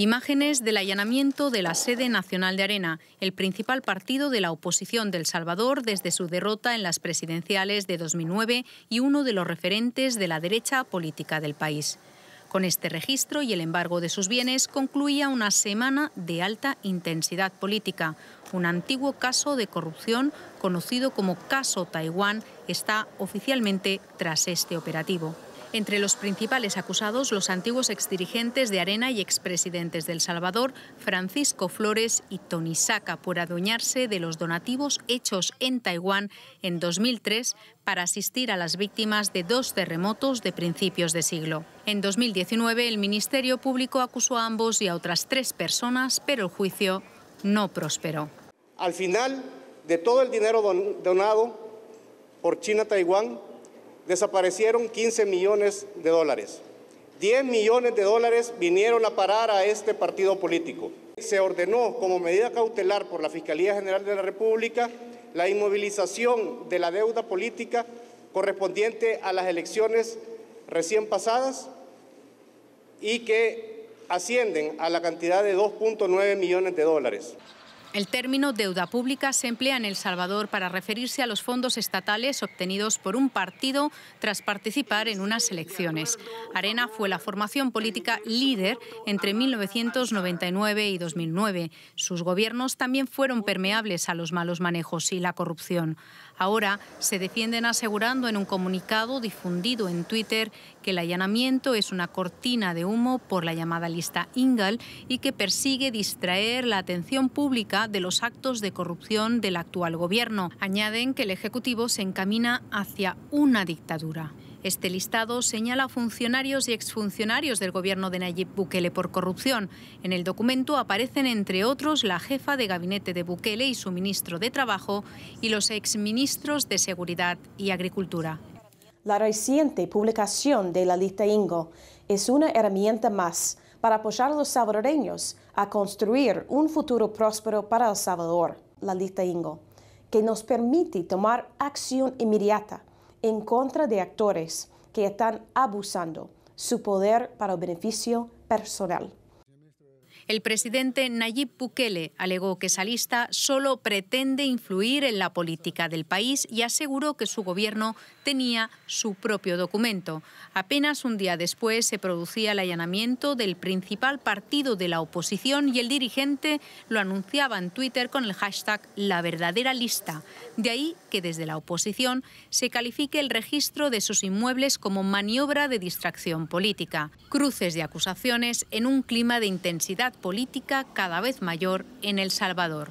Imágenes del allanamiento de la sede nacional de Arena, el principal partido de la oposición del Salvador desde su derrota en las presidenciales de 2009 y uno de los referentes de la derecha política del país. Con este registro y el embargo de sus bienes concluía una semana de alta intensidad política. Un antiguo caso de corrupción conocido como Caso Taiwán está oficialmente tras este operativo. Entre los principales acusados, los antiguos exdirigentes de Arena y expresidentes del Salvador, Francisco Flores y Tony Saca, por adueñarse de los donativos hechos en Taiwán en 2003 para asistir a las víctimas de dos terremotos de principios de siglo. En 2019, el Ministerio Público acusó a ambos y a otras tres personas, pero el juicio no prosperó. Al final de todo el dinero donado por China-Taiwán, desaparecieron 15 millones de dólares. 10 millones de dólares vinieron a parar a este partido político. Se ordenó como medida cautelar por la Fiscalía General de la República la inmovilización de la deuda política correspondiente a las elecciones recién pasadas y que ascienden a la cantidad de 2.9 millones de dólares. El término deuda pública se emplea en El Salvador para referirse a los fondos estatales obtenidos por un partido tras participar en unas elecciones. Arena fue la formación política líder entre 1999 y 2009. Sus gobiernos también fueron permeables a los malos manejos y la corrupción. Ahora se defienden asegurando en un comunicado difundido en Twitter que el allanamiento es una cortina de humo por la llamada lista Ingal y que persigue distraer la atención pública de los actos de corrupción del actual gobierno. Añaden que el Ejecutivo se encamina hacia una dictadura. Este listado señala funcionarios y exfuncionarios del gobierno de Nayib Bukele por corrupción. En el documento aparecen, entre otros, la jefa de gabinete de Bukele y su ministro de Trabajo y los exministros de Seguridad y Agricultura. La reciente publicación de la lista Ingo es una herramienta más para apoyar a los salvadoreños a construir un futuro próspero para El Salvador, la lista Ingo, que nos permite tomar acción inmediata en contra de actores que están abusando su poder para beneficio personal. El presidente Nayib Bukele alegó que esa lista solo pretende influir en la política del país y aseguró que su gobierno tenía su propio documento. Apenas un día después se producía el allanamiento del principal partido de la oposición y el dirigente lo anunciaba en Twitter con el hashtag La verdadera lista. De ahí que desde la oposición se califique el registro de sus inmuebles como maniobra de distracción política. Cruces de acusaciones en un clima de intensidad política cada vez mayor en El Salvador.